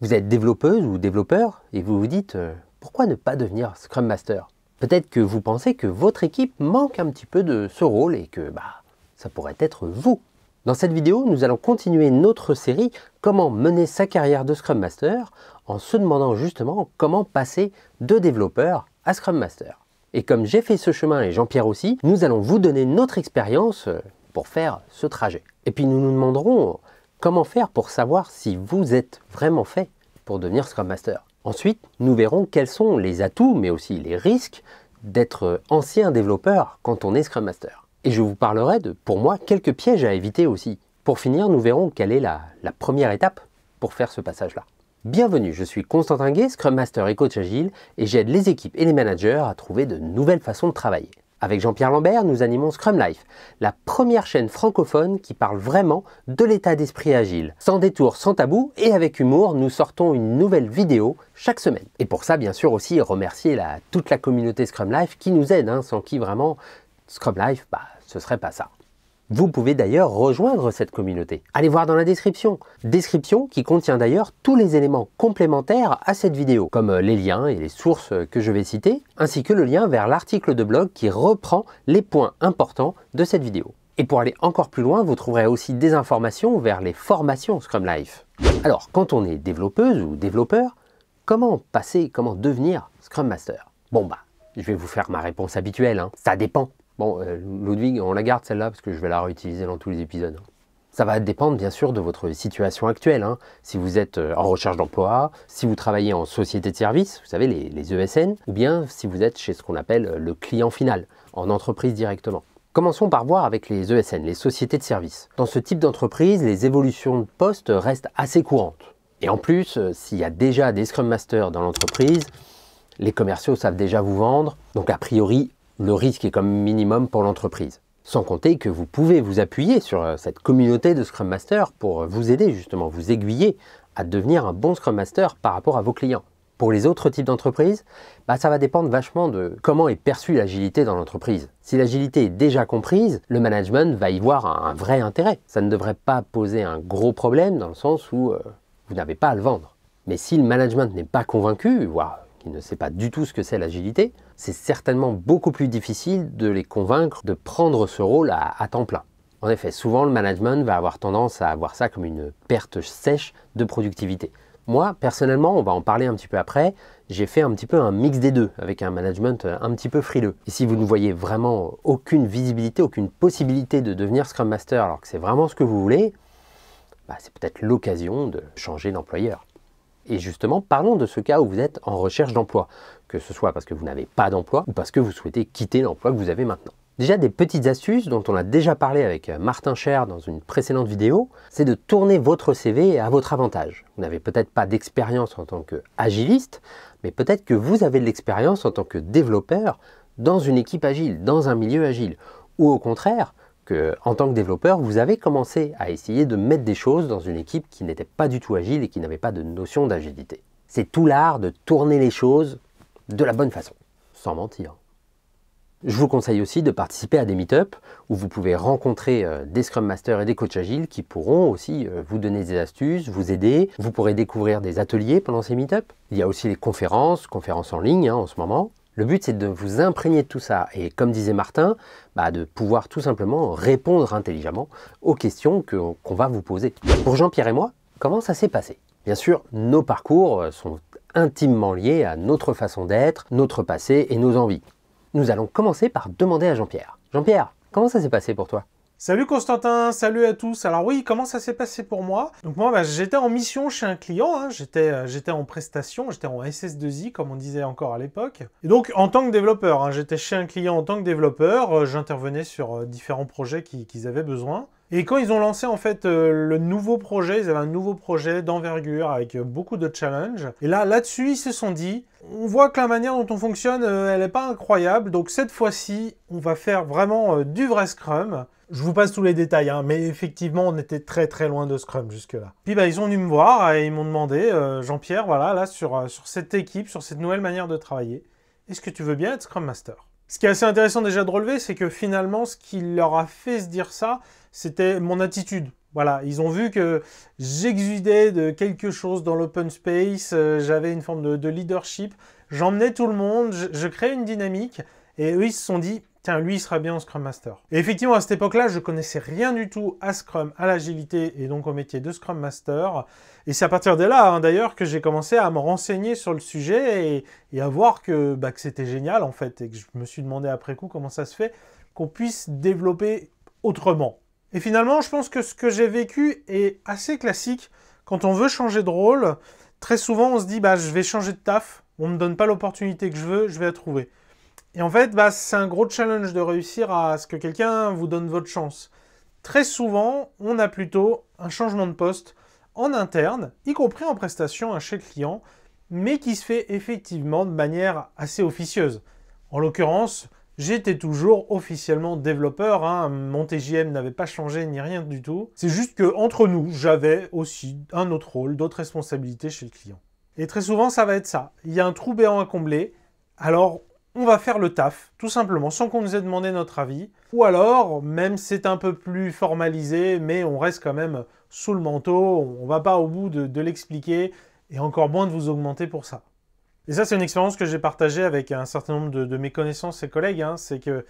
Vous êtes développeuse ou développeur et vous vous dites euh, pourquoi ne pas devenir Scrum Master Peut-être que vous pensez que votre équipe manque un petit peu de ce rôle et que bah, ça pourrait être vous. Dans cette vidéo, nous allons continuer notre série Comment mener sa carrière de Scrum Master en se demandant justement comment passer de développeur à Scrum Master. Et comme j'ai fait ce chemin et Jean-Pierre aussi, nous allons vous donner notre expérience euh, pour faire ce trajet. Et puis nous nous demanderons Comment faire pour savoir si vous êtes vraiment fait pour devenir Scrum Master Ensuite, nous verrons quels sont les atouts, mais aussi les risques d'être ancien développeur quand on est Scrum Master. Et je vous parlerai de, pour moi, quelques pièges à éviter aussi. Pour finir, nous verrons quelle est la, première étape pour faire ce passage-là. Bienvenue, je suis Constantin Gué, Scrum Master et coach agile, et j'aide les équipes et les managers à trouver de nouvelles façons de travailler. Avec Jean-Pierre Lambert, nous animons Scrum Life, la première chaîne francophone qui parle vraiment de l'état d'esprit agile. Sans détour, sans tabou et avec humour, nous sortons une nouvelle vidéo chaque semaine. Et pour ça, bien sûr aussi, remercier toute la communauté Scrum Life qui nous aide, hein, sans qui vraiment Scrum Life, bah, ce serait pas ça. Vous pouvez d'ailleurs rejoindre cette communauté. Allez voir dans la description. Description qui contient d'ailleurs tous les éléments complémentaires à cette vidéo, comme euh, les liens et les sources euh, que je vais citer, ainsi que le lien vers l'article de blog qui reprend les points importants de cette vidéo. Et pour aller encore plus loin, vous trouverez aussi des informations vers les formations Scrum Life. Alors, quand on est développeuse ou développeur, comment passer, comment devenir Scrum Master Bon bah, je vais vous faire ma réponse habituelle, hein. ça dépend. Bon, euh, Ludwig, on la garde celle-là parce que je vais la réutiliser dans tous les épisodes. Hein. Ça va dépendre bien sûr de votre situation actuelle. Hein. Si vous êtes euh, en recherche d'emploi, si vous travaillez en société de service, vous savez, les, ESN, e ou bien si vous êtes chez ce qu'on appelle euh, le client final, en entreprise directement. Commençons par voir avec les ESN, les sociétés de service. Dans ce type d'entreprise, les évolutions de poste restent assez courantes. Et en plus, s'il y a déjà des Scrum Masters dans l'entreprise, les commerciaux savent déjà vous vendre, donc a priori, le risque est comme minimum pour l'entreprise. Sans compter que vous pouvez vous appuyer sur euh, cette communauté de Scrum Master pour euh, vous aider justement, vous aiguiller à devenir un bon Scrum Master par rapport à vos clients. Pour les autres types d'entreprises, bah, ça va dépendre vachement de comment est perçue l'agilité dans l'entreprise. Si l'agilité est déjà comprise, le management va y voir un vrai intérêt. Ça ne devrait pas poser un gros problème dans le sens où euh, vous n'avez pas à le vendre. Mais si le management n'est pas convaincu, voire qui ne sait pas du tout ce que c'est l'agilité, c'est certainement beaucoup plus difficile de les convaincre de prendre ce rôle à, temps plein. En effet, souvent le management va avoir tendance à voir ça comme une perte sèche de productivité. Moi, personnellement, on va en parler un petit peu après, j'ai fait un petit peu un mix des deux, avec un management un petit peu frileux. Et si vous ne voyez vraiment aucune visibilité, aucune possibilité de devenir Scrum Master alors que c'est vraiment ce que vous voulez, bah, c'est peut-être l'occasion de changer d'employeur. Et justement, parlons de ce cas où vous êtes en recherche d'emploi, que ce soit parce que vous n'avez pas d'emploi ou parce que vous souhaitez quitter l'emploi que vous avez maintenant. Déjà des petites astuces dont on a déjà parlé avec euh, Martin Cher dans une précédente vidéo, c'est de tourner votre CV à votre avantage. Vous n'avez peut-être pas d'expérience en tant qu'agiliste, mais peut-être que vous avez de l'expérience en tant que développeur dans une équipe agile, dans un milieu agile. Ou au contraire, en tant que développeur, vous avez commencé à essayer de mettre des choses dans une équipe qui n'était pas du tout agile et qui n'avait pas de notion d'agilité. C'est tout l'art de tourner les choses de la bonne façon, sans mentir. Je vous conseille aussi de participer à des meet-ups où vous pouvez rencontrer euh, des Scrum Masters et des coachs agiles qui pourront aussi euh, vous donner des astuces, vous aider. Vous pourrez découvrir des ateliers pendant ces meet-ups. Il y a aussi des conférences, conférences en ligne hein, en ce moment. Le but, c'est de vous imprégner de tout ça et, comme disait Martin, bah, de pouvoir tout simplement répondre intelligemment aux questions qu'on va vous poser. Pour Jean-Pierre et moi, comment ça s'est passé Bien sûr, nos parcours euh, sont intimement liés à notre façon d'être, notre passé et nos envies. Nous allons commencer par demander à Jean-Pierre. Jean-Pierre, comment ça s'est passé pour toi Salut Constantin, salut à tous. Alors oui, comment ça s'est passé pour moi Donc moi, bah, j'étais en mission chez un client, hein. euh, j'étais en prestation, j'étais en SS2I comme on disait encore à l'époque. Et donc en tant que développeur, hein, j'étais chez un client en tant que développeur, euh, j'intervenais sur euh, différents projets qu'ils avaient besoin. Et quand ils ont lancé en fait le nouveau projet, ils avaient un nouveau projet d'envergure avec beaucoup de challenges. Et là, là-dessus, ils se sont dit, on voit que la manière dont on fonctionne, elle n'est pas incroyable. Donc cette fois-ci, on va faire vraiment du vrai Scrum. Je vous passe tous les détails, hein, mais effectivement, on était très très loin de Scrum jusque-là. Puis bah, ils ont dû me voir et ils m'ont demandé, euh, Jean-Pierre, voilà, là, sur, euh, sur cette équipe, sur cette nouvelle manière de travailler, est-ce que tu veux bien être Scrum Master ce qui est assez intéressant déjà de relever, c'est que finalement, ce qui leur a fait se dire ça, c'était mon attitude. Voilà, ils ont vu que j'exudais de quelque chose dans l'open space, euh, j'avais une forme de, leadership, j'emmenais tout le monde, je, je créais une dynamique, et eux, ils se sont dit, tiens, lui, il sera bien en Scrum Master. Et effectivement, à cette époque-là, je connaissais rien du tout à Scrum, à l'agilité et donc au métier de Scrum Master. Et c'est à partir de là, hein, d'ailleurs, que j'ai commencé à me renseigner sur le sujet et, à voir bah, que, c'était génial, en fait, et que je me suis demandé après coup comment ça se fait qu'on puisse développer autrement. Et finalement, je pense que ce que j'ai vécu est assez classique. Quand on veut changer de rôle, très souvent, on se dit, bah, je vais changer de taf, on ne me donne pas l'opportunité que je veux, je vais la trouver. Et en fait, bah, c'est un gros challenge de réussir à ce que quelqu'un vous donne votre chance. Très souvent, on a plutôt un changement de poste en interne, y compris en prestation à hein, chez le client, mais qui se fait effectivement de manière assez officieuse. En l'occurrence, j'étais toujours officiellement développeur, hein. mon TJM n'avait pas changé ni rien du tout. C'est juste que entre nous, j'avais aussi un autre rôle, d'autres responsabilités chez le client. Et très souvent, ça va être ça. Il y a un trou béant à combler, alors on va faire le taf, tout simplement, sans qu'on nous ait demandé notre avis. Ou alors, même c'est un peu plus formalisé, mais on reste quand même sous le manteau, on va pas au bout de, l'expliquer, et encore moins de vous augmenter pour ça. Et ça, c'est une expérience que j'ai partagée avec un certain nombre de, mes connaissances et collègues, hein. c'est que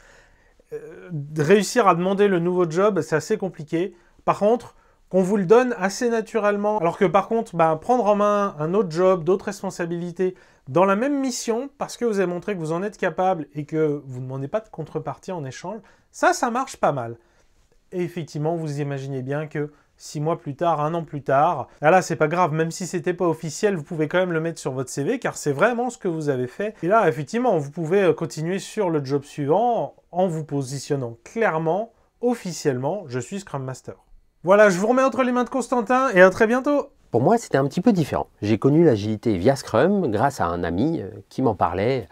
euh, réussir à demander le nouveau job, c'est assez compliqué. Par contre, qu'on vous le donne assez naturellement. Alors que par contre, bah, prendre en main un autre job, d'autres responsabilités, dans la même mission, parce que vous avez montré que vous en êtes capable et que vous ne demandez pas de contrepartie en échange, ça, ça marche pas mal. Et effectivement, vous imaginez bien que six mois plus tard, un an plus tard. Ah là, c'est pas grave, même si c'était pas officiel, vous pouvez quand même le mettre sur votre CV car c'est vraiment ce que vous avez fait. Et là, effectivement, vous pouvez euh, continuer sur le job suivant en vous positionnant clairement, officiellement, je suis Scrum Master. Voilà, je vous remets entre les mains de Constantin et à très bientôt. Pour moi, c'était un petit peu différent. J'ai connu l'agilité via Scrum grâce à un ami euh, qui m'en parlait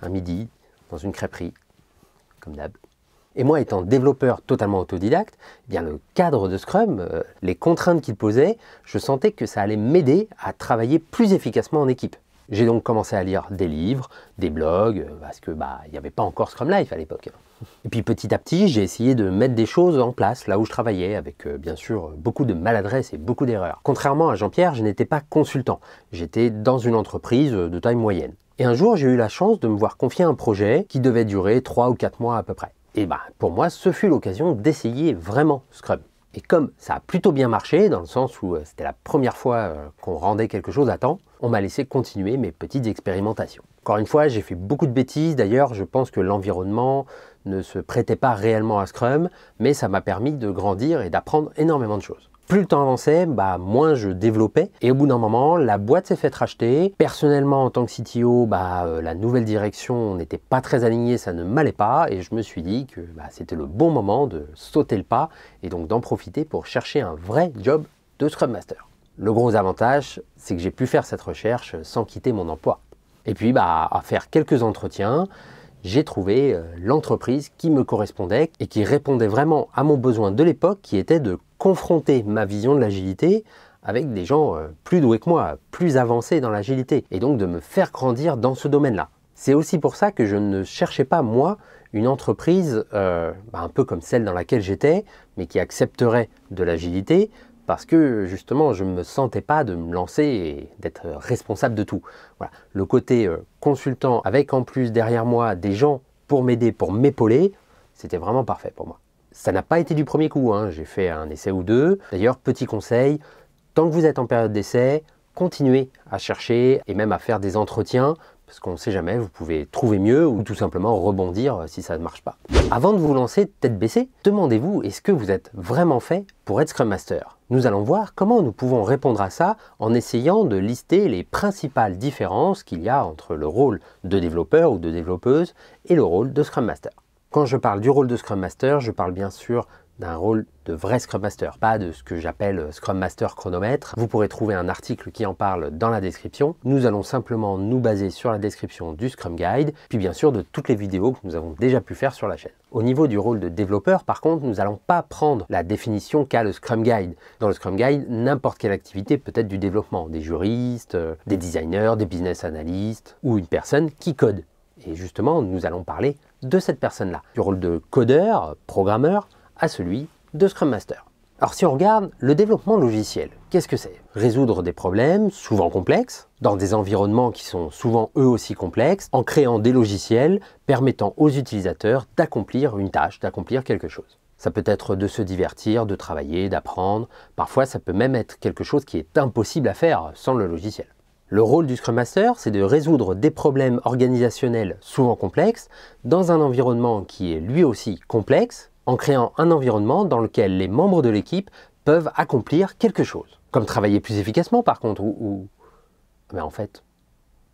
un midi dans une crêperie, comme d'hab. Et moi, étant développeur totalement autodidacte, eh bien le cadre de Scrum, euh, les contraintes qu'il posait, je sentais que ça allait m'aider à travailler plus efficacement en équipe. J'ai donc commencé à lire des livres, des blogs, euh, parce que bah il n'y avait pas encore Scrum Life à l'époque. Et puis petit à petit, j'ai essayé de mettre des choses en place là où je travaillais, avec euh, bien sûr beaucoup de maladresse et beaucoup d'erreurs. Contrairement à Jean-Pierre, je n'étais pas consultant, j'étais dans une entreprise euh, de taille moyenne. Et un jour, j'ai eu la chance de me voir confier un projet qui devait durer 3 ou 4 mois à peu près. Et bah pour moi, ce fut l'occasion d'essayer vraiment Scrum. Et comme ça a plutôt bien marché, dans le sens où euh, c'était la première fois euh, qu'on rendait quelque chose à temps, on m'a laissé continuer mes petites expérimentations. Encore une fois, j'ai fait beaucoup de bêtises. D'ailleurs, je pense que l'environnement ne se prêtait pas réellement à Scrum, mais ça m'a permis de grandir et d'apprendre énormément de choses plus le temps avançait, bah, moins je développais. Et au bout d'un moment, la boîte s'est faite racheter. Personnellement, en tant que CTO, bah, euh, la nouvelle direction n'était pas très alignée, ça ne m'allait pas. Et je me suis dit que bah, c'était le bon moment de sauter le pas et donc d'en profiter pour chercher un vrai job de Scrum Master. Le gros avantage, c'est que j'ai pu faire cette recherche sans quitter mon emploi. Et puis, bah, à faire quelques entretiens, j'ai trouvé euh, l'entreprise qui me correspondait et qui répondait vraiment à mon besoin de l'époque qui était de confronter ma vision de l'agilité avec des gens euh, plus doués que moi, plus avancés dans l'agilité, et donc de me faire grandir dans ce domaine-là. C'est aussi pour ça que je ne cherchais pas, moi, une entreprise euh, bah, un peu comme celle dans laquelle j'étais, mais qui accepterait de l'agilité, parce que justement, je ne me sentais pas de me lancer et d'être responsable de tout. Voilà. Le côté euh, consultant, avec en plus derrière moi des gens pour m'aider, pour m'épauler, c'était vraiment parfait pour moi. Ça n'a pas été du premier coup, hein. j'ai fait un essai ou deux. D'ailleurs, petit conseil, tant que vous êtes en période d'essai, continuez à chercher et même à faire des entretiens parce qu'on ne sait jamais, vous pouvez trouver mieux ou tout simplement rebondir euh, si ça ne marche pas. Avant de vous lancer tête baissée, demandez-vous est-ce que vous êtes vraiment fait pour être Scrum Master Nous allons voir comment nous pouvons répondre à ça en essayant de lister les principales différences qu'il y a entre le rôle de développeur ou de développeuse et le rôle de Scrum Master. Quand je parle du rôle de Scrum Master, je parle bien sûr d'un rôle de vrai Scrum Master, pas de ce que j'appelle Scrum Master chronomètre. Vous pourrez trouver un article qui en parle dans la description. Nous allons simplement nous baser sur la description du Scrum Guide, puis bien sûr de toutes les vidéos que nous avons déjà pu faire sur la chaîne. Au niveau du rôle de développeur, par contre, nous n'allons pas prendre la définition qu'a le Scrum Guide. Dans le Scrum Guide, n'importe quelle activité peut être du développement, des juristes, euh, des designers, des business analysts, ou une personne qui code. Et justement, nous allons parler de cette personne-là, du rôle de codeur, programmeur, à celui de Scrum Master. Alors si on regarde le développement logiciel, qu'est-ce que c'est Résoudre des problèmes souvent complexes, dans des environnements qui sont souvent eux aussi complexes, en créant des logiciels permettant aux utilisateurs d'accomplir une tâche, d'accomplir quelque chose. Ça peut être de se divertir, de travailler, d'apprendre. Parfois, ça peut même être quelque chose qui est impossible à faire sans le logiciel. Le rôle du Scrum Master, c'est de résoudre des problèmes organisationnels souvent complexes dans un environnement qui est lui aussi complexe, en créant un environnement dans lequel les membres de l'équipe peuvent accomplir quelque chose. Comme travailler plus efficacement par contre, ou... Mais en fait,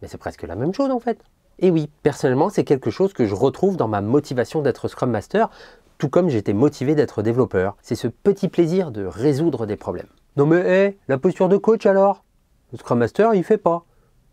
mais c'est presque la même chose en fait. Et oui, personnellement, c'est quelque chose que je retrouve dans ma motivation d'être Scrum Master, tout comme j'étais motivé d'être développeur. C'est ce petit plaisir de résoudre des problèmes. Non mais hé, la posture de coach alors le Scrum Master, il fait pas.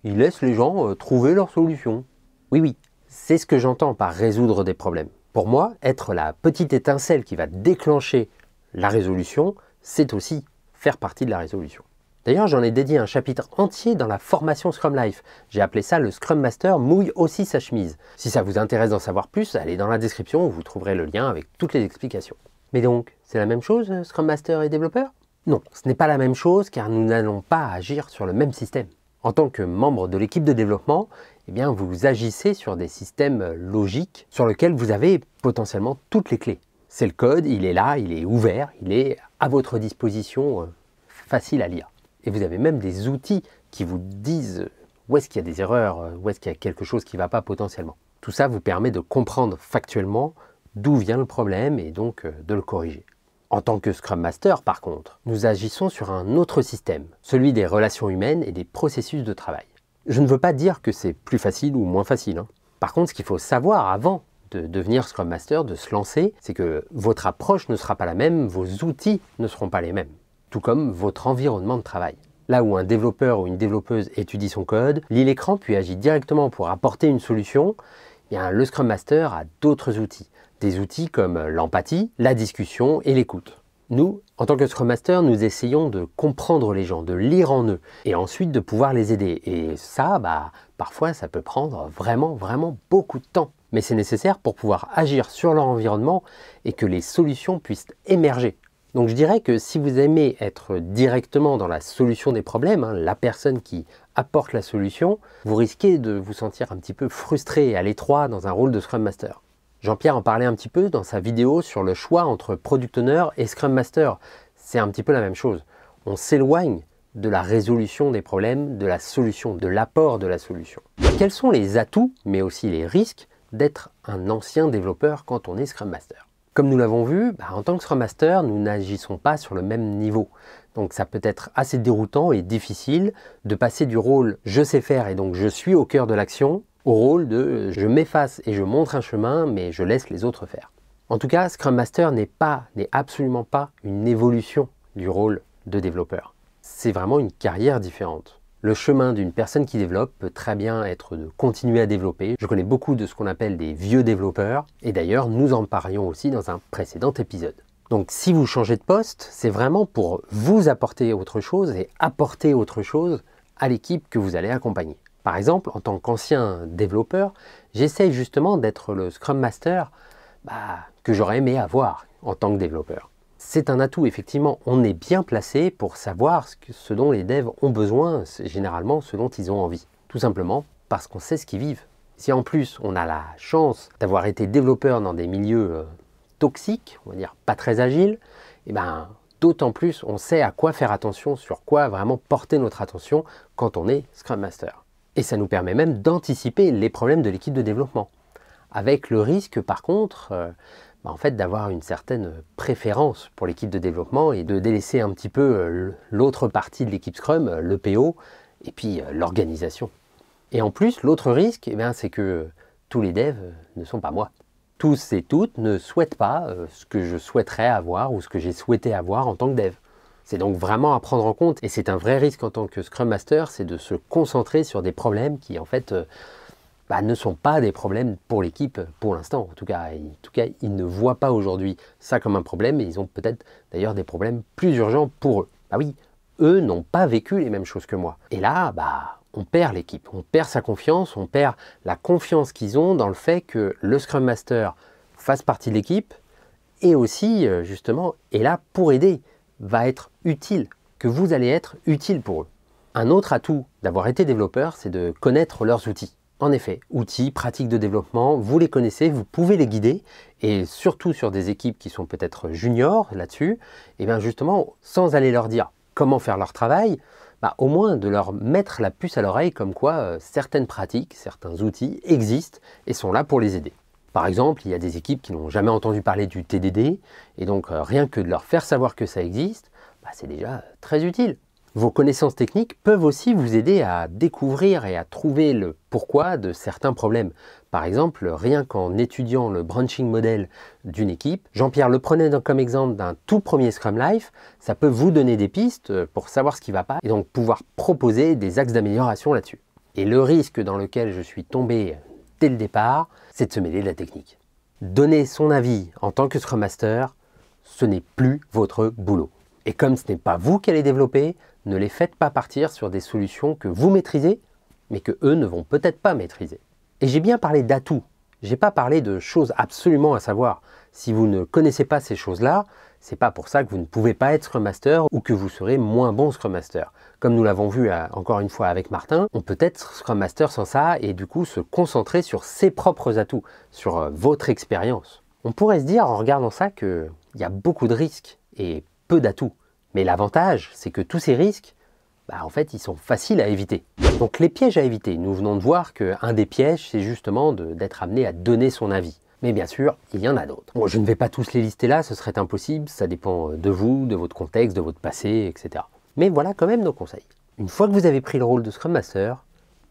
Il laisse les gens euh, trouver leur solution. Oui, oui, c'est ce que j'entends par résoudre des problèmes. Pour moi, être la petite étincelle qui va déclencher la résolution, c'est aussi faire partie de la résolution. D'ailleurs, j'en ai dédié un chapitre entier dans la formation Scrum Life. J'ai appelé ça le Scrum Master mouille aussi sa chemise. Si ça vous intéresse d'en savoir plus, allez dans la description où vous trouverez le lien avec toutes les explications. Mais donc, c'est la même chose, euh, Scrum Master et développeur non, ce n'est pas la même chose car nous n'allons pas agir sur le même système. En tant que membre de l'équipe de développement, eh bien, vous agissez sur des systèmes euh, logiques sur lesquels vous avez potentiellement toutes les clés. C'est le code, il est là, il est ouvert, il est à votre disposition, euh, facile à lire. Et vous avez même des outils qui vous disent euh, où est-ce qu'il y a des erreurs, où est-ce qu'il y a quelque chose qui ne va pas potentiellement. Tout ça vous permet de comprendre factuellement d'où vient le problème et donc de le corriger. En tant que Scrum Master, par contre, nous agissons sur un autre système, celui des relations humaines et des processus de travail. Je ne veux pas dire que c'est plus facile ou moins facile. Hein. Par contre, ce qu'il faut savoir avant de devenir Scrum Master, de se lancer, c'est que votre approche ne sera pas la même, vos outils ne seront pas les mêmes, tout comme votre environnement de travail. Là où un développeur ou une développeuse étudie son code, lit l'écran puis agit directement pour apporter une solution, eh le Scrum Master a d'autres outils des outils comme l'empathie, la discussion et l'écoute. Nous, en tant que Scrum Master, nous essayons de comprendre les gens, de lire en eux, et ensuite de pouvoir les aider. Et ça, bah, parfois, ça peut prendre vraiment, vraiment beaucoup de temps. Mais c'est nécessaire pour pouvoir agir sur leur environnement et que les solutions puissent émerger. Donc je dirais que si vous aimez être directement dans la solution des problèmes, hein, la personne qui apporte la solution, vous risquez de vous sentir un petit peu frustré et à l'étroit dans un rôle de Scrum Master. Jean-Pierre en parlait un petit peu dans sa vidéo sur le choix entre Product Owner et Scrum Master. C'est un petit peu la même chose. On s'éloigne de la résolution des problèmes, de la solution, de l'apport de la solution. Quels sont les atouts, mais aussi les risques, d'être un ancien développeur quand on est Scrum Master Comme nous l'avons vu, bah, en tant que Scrum Master, nous n'agissons pas sur le même niveau. Donc ça peut être assez déroutant et difficile de passer du rôle je sais faire et donc je suis au cœur de l'action au rôle de je m'efface et je montre un chemin, mais je laisse les autres faire. En tout cas, Scrum Master n'est pas, n'est absolument pas une évolution du rôle de développeur. C'est vraiment une carrière différente. Le chemin d'une personne qui développe peut très bien être de continuer à développer. Je connais beaucoup de ce qu'on appelle des vieux développeurs, et d'ailleurs nous en parlions aussi dans un précédent épisode. Donc si vous changez de poste, c'est vraiment pour vous apporter autre chose et apporter autre chose à l'équipe que vous allez accompagner. Par exemple, en tant qu'ancien développeur, j'essaye justement d'être le Scrum Master bah, que j'aurais aimé avoir en tant que développeur. C'est un atout, effectivement, on est bien placé pour savoir ce, dont les devs ont besoin, généralement ce dont ils ont envie. Tout simplement parce qu'on sait ce qu'ils vivent. Si en plus on a la chance d'avoir été développeur dans des milieux euh, toxiques, on va dire pas très agiles, et eh ben d'autant plus on sait à quoi faire attention, sur quoi vraiment porter notre attention quand on est Scrum Master. Et ça nous permet même d'anticiper les problèmes de l'équipe de développement. Avec le risque, par contre, euh, bah, en fait, d'avoir une certaine préférence pour l'équipe de développement et de délaisser un petit peu euh, l'autre partie de l'équipe Scrum, euh, le PO, et puis l'organisation. Et en plus, l'autre risque, eh c'est que tous les devs ne sont pas moi. Tous et toutes ne souhaitent pas ce que je souhaiterais avoir ou ce que j'ai souhaité avoir en tant que dev. C'est donc vraiment à prendre en compte et c'est un vrai risque en tant que Scrum Master, c'est de se concentrer sur des problèmes qui en fait euh, bah, ne sont pas des problèmes pour l'équipe pour l'instant. En, tout cas, en tout cas, ils ne voient pas aujourd'hui ça comme un problème et ils ont peut-être d'ailleurs des problèmes plus urgents pour eux. Bah oui, eux n'ont pas vécu les mêmes choses que moi. Et là, bah, on perd l'équipe, on perd sa confiance, on perd la confiance qu'ils ont dans le fait que le Scrum Master fasse partie de l'équipe et aussi euh, justement est là pour aider va être utile, que vous allez être utile pour eux. Un autre atout d'avoir été développeur, c'est de connaître leurs outils. En effet, outils, pratiques de développement, vous les connaissez, vous pouvez les guider, et surtout sur des équipes qui sont peut-être juniors là-dessus, et eh bien justement, sans aller leur dire comment faire leur travail, bah, au moins de leur mettre la puce à l'oreille comme quoi euh, certaines pratiques, certains outils existent et sont là pour les aider. Par exemple, il y a des équipes qui n'ont jamais entendu parler du TDD, et donc euh, rien que de leur faire savoir que ça existe, bah, c'est déjà euh, très utile. Vos connaissances techniques peuvent aussi vous aider à découvrir et à trouver le pourquoi de certains problèmes. Par exemple, rien qu'en étudiant le branching model d'une équipe, Jean-Pierre le prenait comme exemple d'un tout premier Scrum Life, ça peut vous donner des pistes euh, pour savoir ce qui ne va pas et donc pouvoir proposer des axes d'amélioration là-dessus. Et le risque dans lequel je suis tombé dès le départ, c'est de se mêler de la technique. Donner son avis en tant que Scrum Master, ce n'est plus votre boulot. Et comme ce n'est pas vous qui allez développer, ne les faites pas partir sur des solutions que vous maîtrisez, mais que eux ne vont peut-être pas maîtriser. Et j'ai bien parlé d'atouts j'ai pas parlé de choses absolument à savoir. Si vous ne connaissez pas ces choses-là, c'est pas pour ça que vous ne pouvez pas être Scrum Master ou que vous serez moins bon Scrum Master. Comme nous l'avons vu euh, encore une fois avec Martin, on peut être Scrum Master sans ça et du coup se concentrer sur ses propres atouts, sur euh, votre expérience. On pourrait se dire en regardant ça qu'il y a beaucoup de risques et peu d'atouts. Mais l'avantage, c'est que tous ces risques, bah, en fait, ils sont faciles à éviter. Donc les pièges à éviter, nous venons de voir qu'un des pièges, c'est justement d'être amené à donner son avis. Mais bien sûr, il y en a d'autres. Bon, je ne vais pas tous les lister là, ce serait impossible, ça dépend euh, de vous, de votre contexte, de votre passé, etc. Mais voilà quand même nos conseils. Une fois que vous avez pris le rôle de Scrum Master,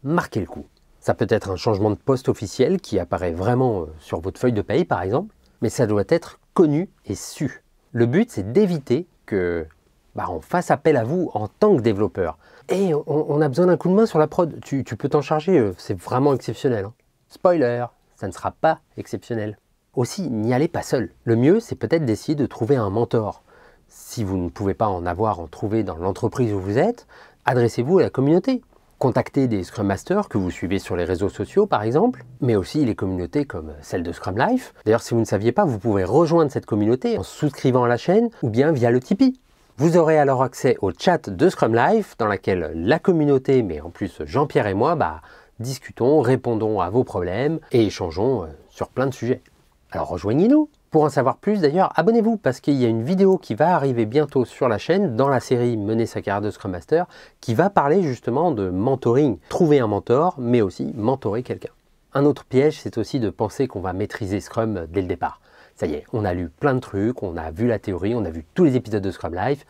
marquez le coup. Ça peut être un changement de poste officiel qui apparaît vraiment euh, sur votre feuille de paye par exemple, mais ça doit être connu et su. Le but c'est d'éviter que bah, on fasse appel à vous en tant que développeur. Et on, a besoin d'un coup de main sur la prod. Tu, peux t'en charger, euh, c'est vraiment exceptionnel. Hein. Spoiler, ça ne sera pas exceptionnel. Aussi, n'y allez pas seul. Le mieux, c'est peut-être d'essayer de trouver un mentor. Si vous ne pouvez pas en avoir, en trouver dans l'entreprise où vous êtes, adressez-vous à la communauté. Contactez des Scrum Masters que vous suivez sur les réseaux sociaux, par exemple, mais aussi les communautés comme celle de Scrum Life. D'ailleurs, si vous ne saviez pas, vous pouvez rejoindre cette communauté en souscrivant à la chaîne ou bien via le Tipeee. Vous aurez alors accès au chat de Scrum Life dans laquelle la communauté, mais en plus Jean-Pierre et moi, bah, discutons, répondons à vos problèmes et échangeons euh, sur plein de sujets. Alors rejoignez-nous Pour en savoir plus d'ailleurs, abonnez-vous parce qu'il y a une vidéo qui va arriver bientôt sur la chaîne dans la série Mener sa carrière de Scrum Master qui va parler justement de mentoring, trouver un mentor mais aussi mentorer quelqu'un. Un autre piège, c'est aussi de penser qu'on va maîtriser Scrum dès le départ ça y est, on a lu plein de trucs, on a vu la théorie, on a vu tous les épisodes de Scrub Life,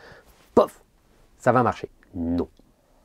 pof, ça va marcher. Non.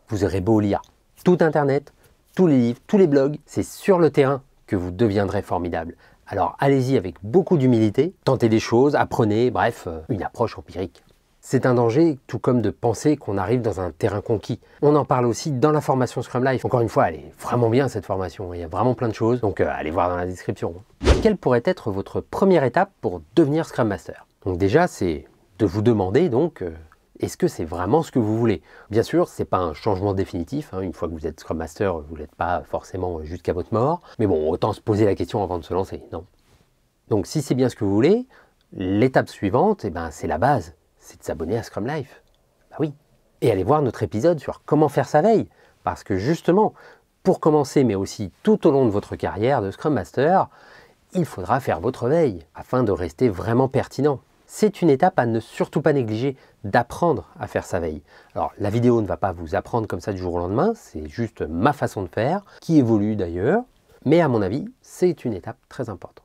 Vous aurez beau lire tout Internet, tous les livres, tous les blogs, c'est sur le terrain que vous deviendrez formidable. Alors allez-y avec beaucoup d'humilité, tentez des choses, apprenez, bref, euh, une approche empirique. C'est un danger, tout comme de penser qu'on arrive dans un terrain conquis. On en parle aussi dans la formation Scrum Life. Encore une fois, elle est vraiment bien cette formation, il y a vraiment plein de choses, donc euh, allez voir dans la description. Quelle pourrait être votre première étape pour devenir Scrum Master Donc déjà, c'est de vous demander donc euh, est-ce que c'est vraiment ce que vous voulez Bien sûr, ce n'est pas un changement définitif. Hein. Une fois que vous êtes Scrum Master, vous ne l'êtes pas forcément jusqu'à votre mort. Mais bon, autant se poser la question avant de se lancer, non Donc si c'est bien ce que vous voulez, l'étape suivante, eh ben, c'est la base c'est de s'abonner à Scrum Life. Bah oui. Et allez voir notre épisode sur comment faire sa veille. Parce que justement, pour commencer, mais aussi tout au long de votre carrière de Scrum Master, il faudra faire votre veille afin de rester vraiment pertinent. C'est une étape à ne surtout pas négliger d'apprendre à faire sa veille. Alors la vidéo ne va pas vous apprendre comme ça du jour au lendemain, c'est juste ma façon de faire, qui évolue d'ailleurs, mais à mon avis, c'est une étape très importante.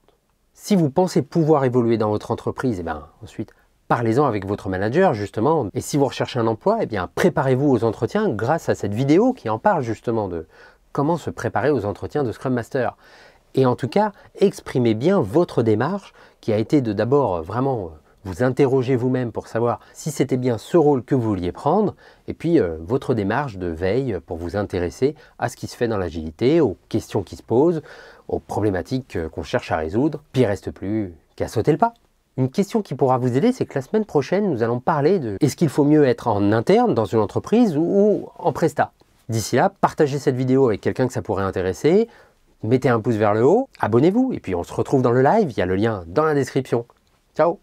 Si vous pensez pouvoir évoluer dans votre entreprise, et eh bien ensuite Parlez-en avec votre manager justement. Et si vous recherchez un emploi, eh bien préparez-vous aux entretiens grâce à cette vidéo qui en parle justement de comment se préparer aux entretiens de Scrum Master. Et en tout cas, exprimez bien votre démarche qui a été de d'abord euh, vraiment euh, vous interroger vous-même pour savoir si c'était bien ce rôle que vous vouliez prendre, et puis euh, votre démarche de veille pour vous intéresser à ce qui se fait dans l'agilité, aux questions qui se posent, aux problématiques qu'on cherche à résoudre, puis reste plus qu'à sauter le pas. Une question qui pourra vous aider, c'est que la semaine prochaine, nous allons parler de est-ce qu'il faut mieux être en interne dans une entreprise ou en presta. D'ici là, partagez cette vidéo avec quelqu'un que ça pourrait intéresser, mettez un pouce vers le haut, abonnez-vous, et puis on se retrouve dans le live, il y a le lien dans la description. Ciao